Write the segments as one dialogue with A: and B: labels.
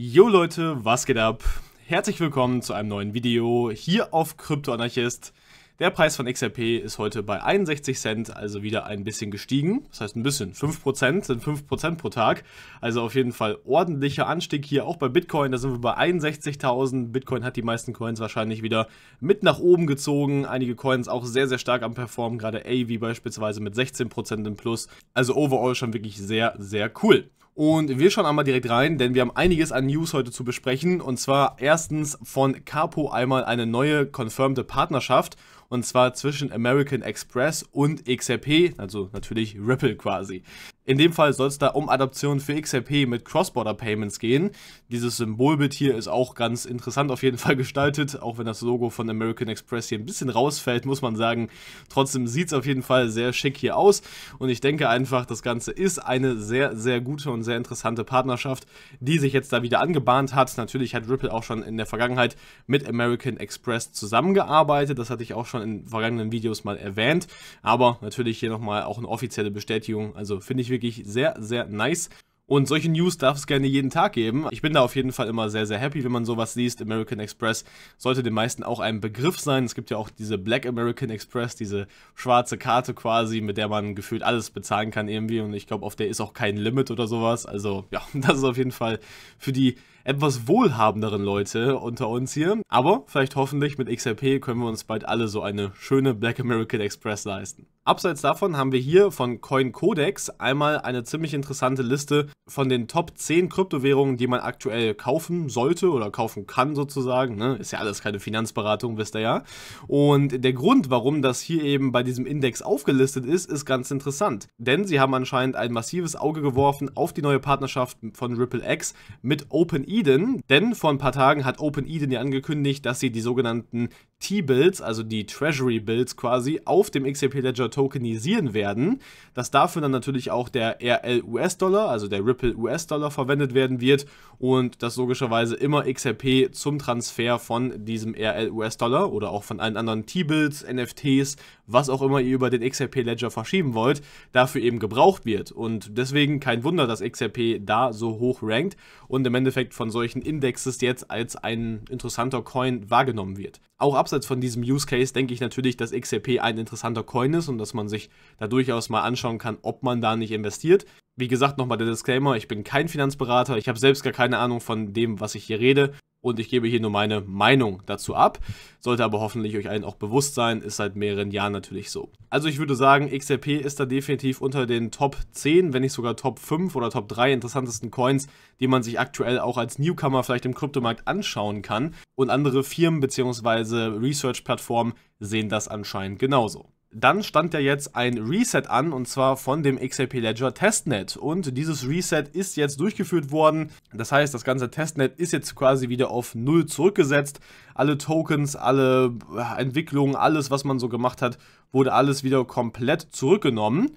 A: Jo Leute, was geht ab? Herzlich willkommen zu einem neuen Video hier auf Kryptoanarchist. Der Preis von XRP ist heute bei 61 Cent, also wieder ein bisschen gestiegen. Das heißt ein bisschen, 5% sind 5% pro Tag. Also auf jeden Fall ordentlicher Anstieg hier auch bei Bitcoin. Da sind wir bei 61.000. Bitcoin hat die meisten Coins wahrscheinlich wieder mit nach oben gezogen. Einige Coins auch sehr, sehr stark am Performen, gerade AV beispielsweise mit 16% im Plus. Also overall schon wirklich sehr, sehr cool. Und wir schauen einmal direkt rein, denn wir haben einiges an News heute zu besprechen. Und zwar erstens von Capo einmal eine neue confirmed Partnerschaft. Und zwar zwischen American Express und XRP, also natürlich Ripple quasi. In dem Fall soll es da um Adaption für XRP mit Cross-Border Payments gehen. Dieses Symbolbild hier ist auch ganz interessant auf jeden Fall gestaltet, auch wenn das Logo von American Express hier ein bisschen rausfällt, muss man sagen. Trotzdem sieht es auf jeden Fall sehr schick hier aus und ich denke einfach, das Ganze ist eine sehr, sehr gute und sehr interessante Partnerschaft, die sich jetzt da wieder angebahnt hat. Natürlich hat Ripple auch schon in der Vergangenheit mit American Express zusammengearbeitet, das hatte ich auch schon in vergangenen Videos mal erwähnt, aber natürlich hier nochmal auch eine offizielle Bestätigung, also finde ich wirklich wirklich sehr, sehr nice. Und solche News darf es gerne jeden Tag geben. Ich bin da auf jeden Fall immer sehr, sehr happy, wenn man sowas liest. American Express sollte den meisten auch ein Begriff sein. Es gibt ja auch diese Black American Express, diese schwarze Karte quasi, mit der man gefühlt alles bezahlen kann irgendwie. Und ich glaube, auf der ist auch kein Limit oder sowas. Also ja, das ist auf jeden Fall für die etwas wohlhabenderen Leute unter uns hier. Aber vielleicht hoffentlich mit XRP können wir uns bald alle so eine schöne Black American Express leisten. Abseits davon haben wir hier von Coin Codex einmal eine ziemlich interessante Liste von den Top 10 Kryptowährungen, die man aktuell kaufen sollte oder kaufen kann sozusagen. Ne? Ist ja alles keine Finanzberatung, wisst ihr ja. Und der Grund, warum das hier eben bei diesem Index aufgelistet ist, ist ganz interessant. Denn sie haben anscheinend ein massives Auge geworfen auf die neue Partnerschaft von Ripple X mit Open OpenE Eden, denn vor ein paar Tagen hat Open Eden ja angekündigt, dass sie die sogenannten T-Bills, also die Treasury-Bills quasi, auf dem XRP Ledger tokenisieren werden, dass dafür dann natürlich auch der RL US-Dollar, also der Ripple US-Dollar verwendet werden wird und dass logischerweise immer XRP zum Transfer von diesem RL US-Dollar oder auch von allen anderen T-Bills, NFTs, was auch immer ihr über den XRP Ledger verschieben wollt, dafür eben gebraucht wird. Und deswegen kein Wunder, dass XRP da so hoch rankt und im Endeffekt von solchen Indexes jetzt als ein interessanter Coin wahrgenommen wird. Auch abseits von diesem Use Case denke ich natürlich, dass XRP ein interessanter Coin ist und dass man sich da durchaus mal anschauen kann, ob man da nicht investiert. Wie gesagt, nochmal der Disclaimer, ich bin kein Finanzberater, ich habe selbst gar keine Ahnung von dem, was ich hier rede und ich gebe hier nur meine Meinung dazu ab. Sollte aber hoffentlich euch allen auch bewusst sein, ist seit mehreren Jahren natürlich so. Also ich würde sagen, XRP ist da definitiv unter den Top 10, wenn nicht sogar Top 5 oder Top 3 interessantesten Coins, die man sich aktuell auch als Newcomer vielleicht im Kryptomarkt anschauen kann. Und andere Firmen bzw. Research-Plattformen sehen das anscheinend genauso dann stand ja jetzt ein Reset an und zwar von dem XRP Ledger Testnet und dieses Reset ist jetzt durchgeführt worden. Das heißt, das ganze Testnet ist jetzt quasi wieder auf Null zurückgesetzt. Alle Tokens, alle äh, Entwicklungen, alles, was man so gemacht hat, wurde alles wieder komplett zurückgenommen.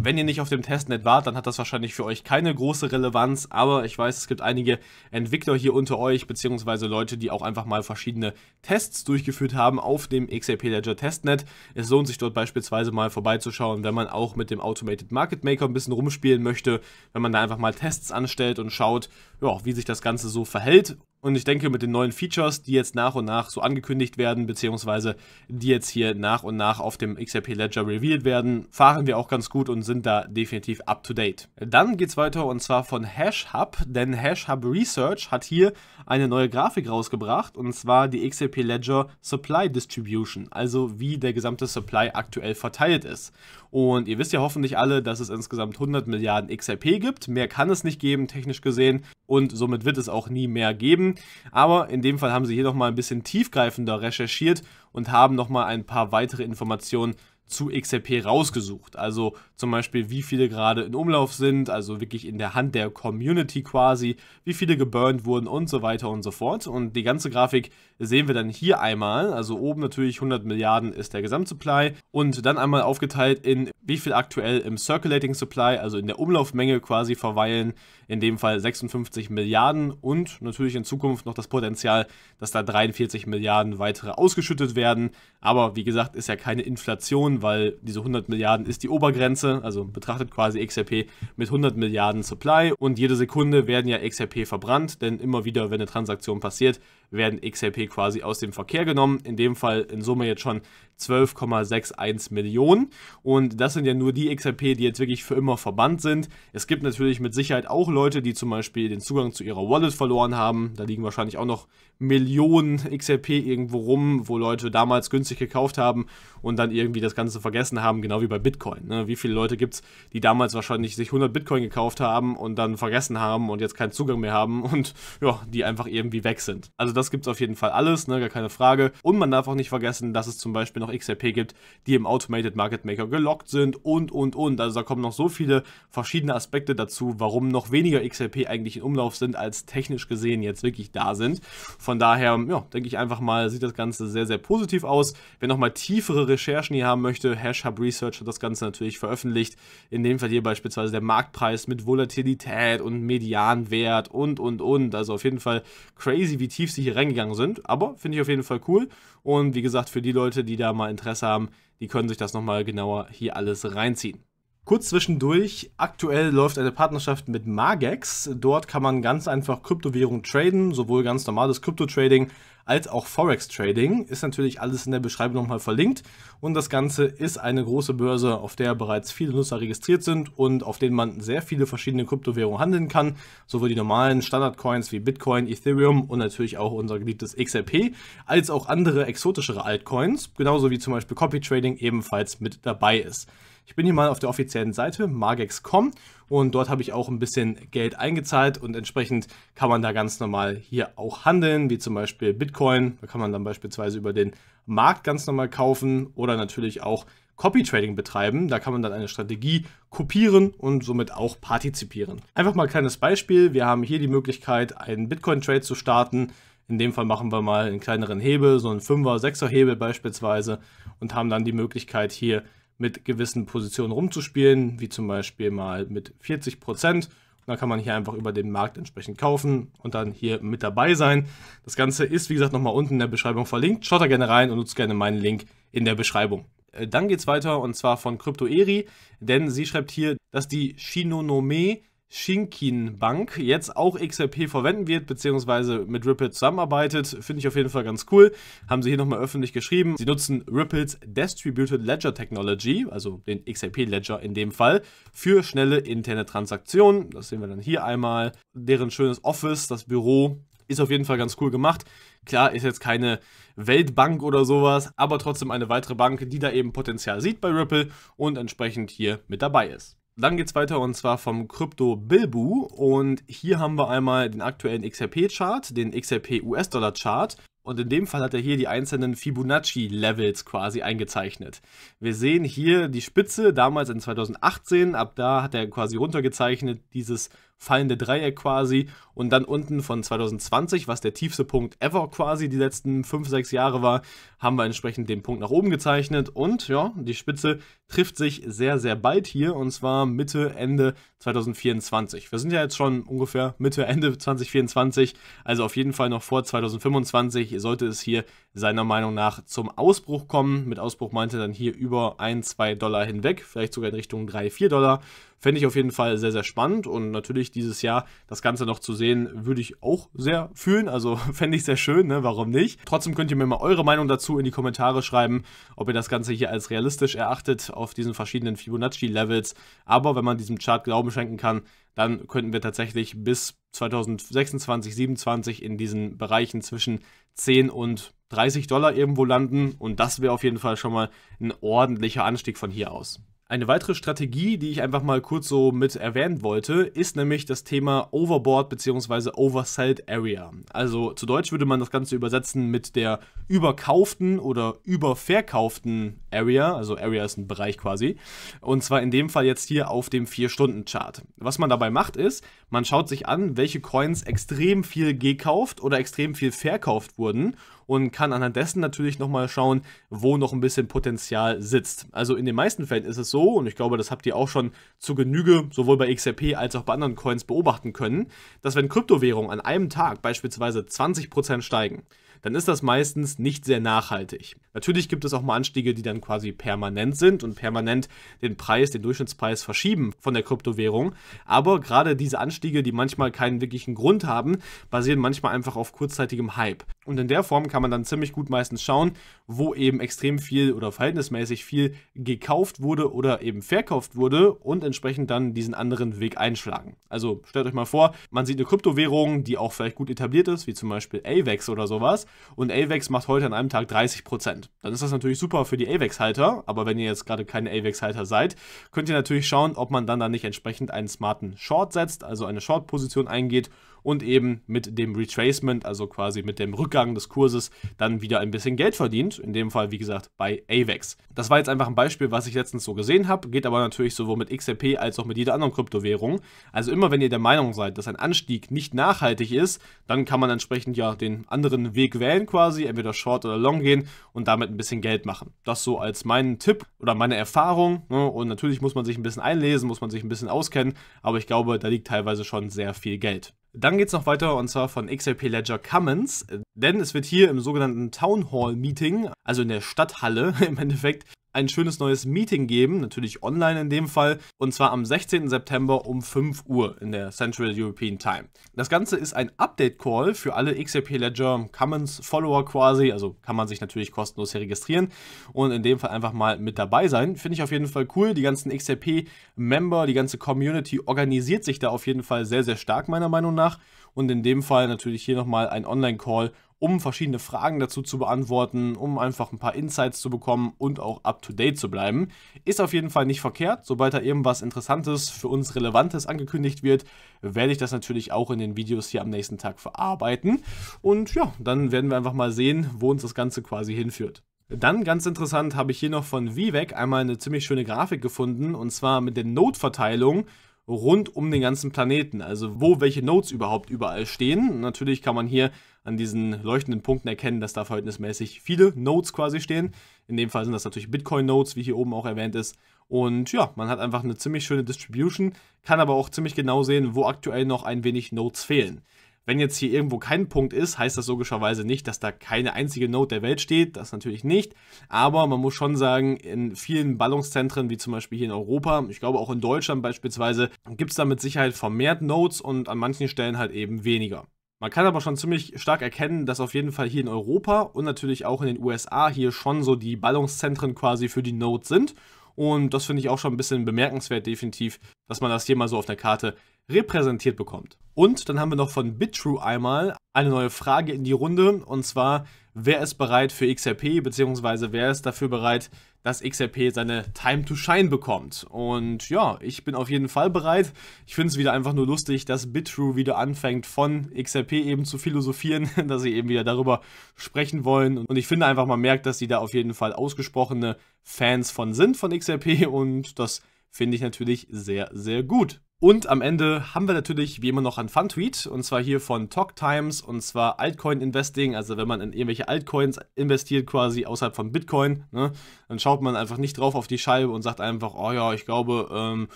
A: Wenn ihr nicht auf dem Testnet wart, dann hat das wahrscheinlich für euch keine große Relevanz, aber ich weiß, es gibt einige Entwickler hier unter euch, beziehungsweise Leute, die auch einfach mal verschiedene Tests durchgeführt haben auf dem XAP Ledger Testnet. Es lohnt sich dort beispielsweise mal vorbeizuschauen, wenn man auch mit dem Automated Market Maker ein bisschen rumspielen möchte, wenn man da einfach mal Tests anstellt und schaut, ja, wie sich das Ganze so verhält und ich denke, mit den neuen Features, die jetzt nach und nach so angekündigt werden, beziehungsweise die jetzt hier nach und nach auf dem XRP Ledger revealed werden, fahren wir auch ganz gut und sind da definitiv up to date. Dann geht es weiter und zwar von HashHub, denn HashHub Research hat hier eine neue Grafik rausgebracht und zwar die XRP Ledger Supply Distribution, also wie der gesamte Supply aktuell verteilt ist. Und ihr wisst ja hoffentlich alle, dass es insgesamt 100 Milliarden XRP gibt. Mehr kann es nicht geben, technisch gesehen. Und somit wird es auch nie mehr geben. Aber in dem Fall haben sie hier nochmal ein bisschen tiefgreifender recherchiert und haben nochmal ein paar weitere Informationen zu XRP rausgesucht. Also zum Beispiel, wie viele gerade in Umlauf sind, also wirklich in der Hand der Community quasi, wie viele geburnt wurden und so weiter und so fort. Und die ganze Grafik sehen wir dann hier einmal. Also oben natürlich 100 Milliarden ist der Gesamtsupply und dann einmal aufgeteilt in wie viel aktuell im Circulating Supply, also in der Umlaufmenge quasi verweilen, in dem Fall 56 Milliarden und natürlich in Zukunft noch das Potenzial, dass da 43 Milliarden weitere ausgeschüttet werden. Aber wie gesagt, ist ja keine Inflation, weil diese 100 Milliarden ist die Obergrenze, also betrachtet quasi XRP mit 100 Milliarden Supply und jede Sekunde werden ja XRP verbrannt, denn immer wieder, wenn eine Transaktion passiert, werden XRP quasi aus dem Verkehr genommen. In dem Fall in Summe jetzt schon 12,61 Millionen. Und das sind ja nur die XRP, die jetzt wirklich für immer verbannt sind. Es gibt natürlich mit Sicherheit auch Leute, die zum Beispiel den Zugang zu ihrer Wallet verloren haben. Da liegen wahrscheinlich auch noch Millionen XRP irgendwo rum, wo Leute damals günstig gekauft haben und dann irgendwie das Ganze vergessen haben, genau wie bei Bitcoin. Ne? Wie viele Leute gibt es, die damals wahrscheinlich sich 100 Bitcoin gekauft haben und dann vergessen haben und jetzt keinen Zugang mehr haben und ja, die einfach irgendwie weg sind. Also das gibt es auf jeden Fall alles, ne, gar keine Frage. Und man darf auch nicht vergessen, dass es zum Beispiel noch XRP gibt, die im Automated Market Maker gelockt sind und, und, und. Also da kommen noch so viele verschiedene Aspekte dazu, warum noch weniger XRP eigentlich in Umlauf sind, als technisch gesehen jetzt wirklich da sind. Von daher, ja, denke ich einfach mal, sieht das Ganze sehr, sehr positiv aus. Wer nochmal tiefere Recherchen hier haben möchte, Hash Hub Research hat das Ganze natürlich veröffentlicht. In dem Fall hier beispielsweise der Marktpreis mit Volatilität und Medianwert und, und, und. Also auf jeden Fall crazy, wie tief sie hier hier reingegangen sind. Aber finde ich auf jeden Fall cool. Und wie gesagt, für die Leute, die da mal Interesse haben, die können sich das nochmal genauer hier alles reinziehen. Kurz zwischendurch, aktuell läuft eine Partnerschaft mit Magex. Dort kann man ganz einfach Kryptowährungen traden, sowohl ganz normales Krypto-Trading als auch Forex-Trading. Ist natürlich alles in der Beschreibung nochmal verlinkt. Und das Ganze ist eine große Börse, auf der bereits viele Nutzer registriert sind und auf denen man sehr viele verschiedene Kryptowährungen handeln kann. Sowohl die normalen Standard-Coins wie Bitcoin, Ethereum und natürlich auch unser geliebtes XRP, als auch andere exotischere Altcoins, genauso wie zum Beispiel Copy-Trading ebenfalls mit dabei ist. Ich bin hier mal auf der offiziellen Seite margex.com und dort habe ich auch ein bisschen Geld eingezahlt und entsprechend kann man da ganz normal hier auch handeln, wie zum Beispiel Bitcoin. Da kann man dann beispielsweise über den Markt ganz normal kaufen oder natürlich auch Copy Trading betreiben. Da kann man dann eine Strategie kopieren und somit auch partizipieren. Einfach mal ein kleines Beispiel. Wir haben hier die Möglichkeit, einen Bitcoin Trade zu starten. In dem Fall machen wir mal einen kleineren Hebel, so einen 5er, 6er Hebel beispielsweise und haben dann die Möglichkeit hier mit gewissen Positionen rumzuspielen, wie zum Beispiel mal mit 40 Prozent. Dann kann man hier einfach über den Markt entsprechend kaufen und dann hier mit dabei sein. Das Ganze ist, wie gesagt, nochmal unten in der Beschreibung verlinkt. Schaut da gerne rein und nutzt gerne meinen Link in der Beschreibung. Äh, dann geht es weiter und zwar von Cryptoeri, denn sie schreibt hier, dass die Shinonome Shinkin Bank jetzt auch XRP verwenden wird, beziehungsweise mit Ripple zusammenarbeitet. Finde ich auf jeden Fall ganz cool. Haben sie hier nochmal öffentlich geschrieben. Sie nutzen Ripples Distributed Ledger Technology, also den XRP Ledger in dem Fall, für schnelle interne Transaktionen. Das sehen wir dann hier einmal. Deren schönes Office, das Büro, ist auf jeden Fall ganz cool gemacht. Klar, ist jetzt keine Weltbank oder sowas, aber trotzdem eine weitere Bank, die da eben Potenzial sieht bei Ripple und entsprechend hier mit dabei ist. Dann geht es weiter und zwar vom Krypto Bilbu und hier haben wir einmal den aktuellen XRP-Chart, den XRP US-Dollar-Chart und in dem Fall hat er hier die einzelnen Fibonacci-Levels quasi eingezeichnet. Wir sehen hier die Spitze, damals in 2018, ab da hat er quasi runtergezeichnet, dieses fallende Dreieck quasi und dann unten von 2020, was der tiefste Punkt ever quasi die letzten 5, 6 Jahre war, haben wir entsprechend den Punkt nach oben gezeichnet. Und ja, die Spitze trifft sich sehr, sehr bald hier und zwar Mitte, Ende 2024. Wir sind ja jetzt schon ungefähr Mitte, Ende 2024, also auf jeden Fall noch vor 2025 sollte es hier seiner Meinung nach zum Ausbruch kommen. Mit Ausbruch meinte er dann hier über 1, 2 Dollar hinweg, vielleicht sogar in Richtung 3, 4 Dollar. Fände ich auf jeden Fall sehr, sehr spannend und natürlich dieses Jahr das Ganze noch zu sehen den würde ich auch sehr fühlen. Also fände ich sehr schön, ne? warum nicht? Trotzdem könnt ihr mir mal eure Meinung dazu in die Kommentare schreiben, ob ihr das Ganze hier als realistisch erachtet auf diesen verschiedenen Fibonacci-Levels. Aber wenn man diesem Chart Glauben schenken kann, dann könnten wir tatsächlich bis 2026, 2027 in diesen Bereichen zwischen 10 und 30 Dollar irgendwo landen. Und das wäre auf jeden Fall schon mal ein ordentlicher Anstieg von hier aus. Eine weitere Strategie, die ich einfach mal kurz so mit erwähnen wollte, ist nämlich das Thema Overboard bzw. Oversold Area. Also zu Deutsch würde man das Ganze übersetzen mit der überkauften oder überverkauften Area. Also Area ist ein Bereich quasi. Und zwar in dem Fall jetzt hier auf dem 4-Stunden-Chart. Was man dabei macht ist, man schaut sich an, welche Coins extrem viel gekauft oder extrem viel verkauft wurden und kann anhand dessen natürlich nochmal schauen, wo noch ein bisschen Potenzial sitzt. Also in den meisten Fällen ist es so, und ich glaube, das habt ihr auch schon zu Genüge sowohl bei XRP als auch bei anderen Coins beobachten können, dass wenn Kryptowährungen an einem Tag beispielsweise 20% steigen, dann ist das meistens nicht sehr nachhaltig. Natürlich gibt es auch mal Anstiege, die dann quasi permanent sind und permanent den Preis, den Durchschnittspreis verschieben von der Kryptowährung. Aber gerade diese Anstiege, die manchmal keinen wirklichen Grund haben, basieren manchmal einfach auf kurzzeitigem Hype. Und in der Form kann man dann ziemlich gut meistens schauen, wo eben extrem viel oder verhältnismäßig viel gekauft wurde oder eben verkauft wurde und entsprechend dann diesen anderen Weg einschlagen. Also stellt euch mal vor, man sieht eine Kryptowährung, die auch vielleicht gut etabliert ist, wie zum Beispiel AVEX oder sowas, und AVEX macht heute an einem Tag 30%. Dann ist das natürlich super für die avex halter aber wenn ihr jetzt gerade keine avex halter seid, könnt ihr natürlich schauen, ob man dann da nicht entsprechend einen smarten Short setzt, also eine Short-Position eingeht und eben mit dem Retracement, also quasi mit dem Rückgang des Kurses, dann wieder ein bisschen Geld verdient. In dem Fall, wie gesagt, bei AVEX. Das war jetzt einfach ein Beispiel, was ich letztens so gesehen habe, geht aber natürlich sowohl mit XRP als auch mit jeder anderen Kryptowährung. Also immer, wenn ihr der Meinung seid, dass ein Anstieg nicht nachhaltig ist, dann kann man entsprechend ja den anderen Weg wählen quasi, entweder Short oder Long gehen und damit ein bisschen Geld machen. Das so als meinen Tipp oder meine Erfahrung. Ne? Und natürlich muss man sich ein bisschen einlesen, muss man sich ein bisschen auskennen, aber ich glaube, da liegt teilweise schon sehr viel Geld. Dann geht's noch weiter und zwar von XLP Ledger Commons, denn es wird hier im sogenannten Town Hall Meeting, also in der Stadthalle im Endeffekt, ein schönes neues Meeting geben, natürlich online in dem Fall, und zwar am 16. September um 5 Uhr in der Central European Time. Das Ganze ist ein Update-Call für alle XRP Ledger Commons Follower quasi, also kann man sich natürlich kostenlos hier registrieren und in dem Fall einfach mal mit dabei sein. Finde ich auf jeden Fall cool. Die ganzen XRP-Member, die ganze Community organisiert sich da auf jeden Fall sehr, sehr stark, meiner Meinung nach. Und in dem Fall natürlich hier nochmal ein Online-Call um verschiedene Fragen dazu zu beantworten, um einfach ein paar Insights zu bekommen und auch up-to-date zu bleiben. Ist auf jeden Fall nicht verkehrt. Sobald da irgendwas Interessantes, für uns Relevantes angekündigt wird, werde ich das natürlich auch in den Videos hier am nächsten Tag verarbeiten. Und ja, dann werden wir einfach mal sehen, wo uns das Ganze quasi hinführt. Dann ganz interessant habe ich hier noch von Vivek einmal eine ziemlich schöne Grafik gefunden und zwar mit der Node-Verteilung rund um den ganzen Planeten, also wo welche Nodes überhaupt überall stehen. Natürlich kann man hier an diesen leuchtenden Punkten erkennen, dass da verhältnismäßig viele Nodes quasi stehen. In dem Fall sind das natürlich Bitcoin-Nodes, wie hier oben auch erwähnt ist. Und ja, man hat einfach eine ziemlich schöne Distribution, kann aber auch ziemlich genau sehen, wo aktuell noch ein wenig Nodes fehlen. Wenn jetzt hier irgendwo kein Punkt ist, heißt das logischerweise nicht, dass da keine einzige Node der Welt steht, das natürlich nicht. Aber man muss schon sagen, in vielen Ballungszentren, wie zum Beispiel hier in Europa, ich glaube auch in Deutschland beispielsweise, gibt es da mit Sicherheit vermehrt Nodes und an manchen Stellen halt eben weniger. Man kann aber schon ziemlich stark erkennen, dass auf jeden Fall hier in Europa und natürlich auch in den USA hier schon so die Ballungszentren quasi für die Node sind. Und das finde ich auch schon ein bisschen bemerkenswert, definitiv, dass man das hier mal so auf der Karte repräsentiert bekommt. Und dann haben wir noch von BitTrue einmal eine neue Frage in die Runde und zwar, wer ist bereit für XRP beziehungsweise wer ist dafür bereit, dass XRP seine Time to Shine bekommt. Und ja, ich bin auf jeden Fall bereit. Ich finde es wieder einfach nur lustig, dass BitTrue wieder anfängt von XRP eben zu philosophieren, dass sie eben wieder darüber sprechen wollen. Und ich finde einfach, man merkt, dass sie da auf jeden Fall ausgesprochene Fans von sind von XRP und das finde ich natürlich sehr, sehr gut. Und am Ende haben wir natürlich wie immer noch einen Fun-Tweet und zwar hier von Talk Times und zwar Altcoin Investing. Also, wenn man in irgendwelche Altcoins investiert, quasi außerhalb von Bitcoin, ne, dann schaut man einfach nicht drauf auf die Scheibe und sagt einfach: Oh ja, ich glaube, ähm,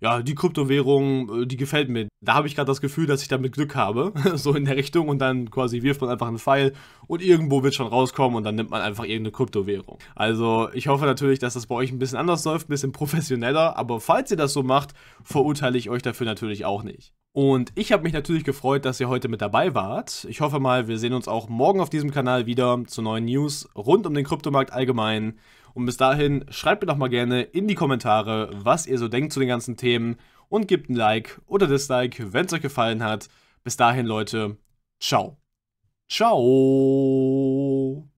A: ja, die Kryptowährung, äh, die gefällt mir. Da habe ich gerade das Gefühl, dass ich damit Glück habe, so in der Richtung und dann quasi wirft man einfach einen Pfeil und irgendwo wird schon rauskommen und dann nimmt man einfach irgendeine Kryptowährung. Also, ich hoffe natürlich, dass das bei euch ein bisschen anders läuft, ein bisschen professioneller, aber falls ihr das so macht, verurteile ich euch euch dafür natürlich auch nicht. Und ich habe mich natürlich gefreut, dass ihr heute mit dabei wart. Ich hoffe mal, wir sehen uns auch morgen auf diesem Kanal wieder zu neuen News rund um den Kryptomarkt allgemein. Und bis dahin, schreibt mir doch mal gerne in die Kommentare, was ihr so denkt zu den ganzen Themen und gebt ein Like oder Dislike, wenn es euch gefallen hat. Bis dahin, Leute, ciao. Ciao.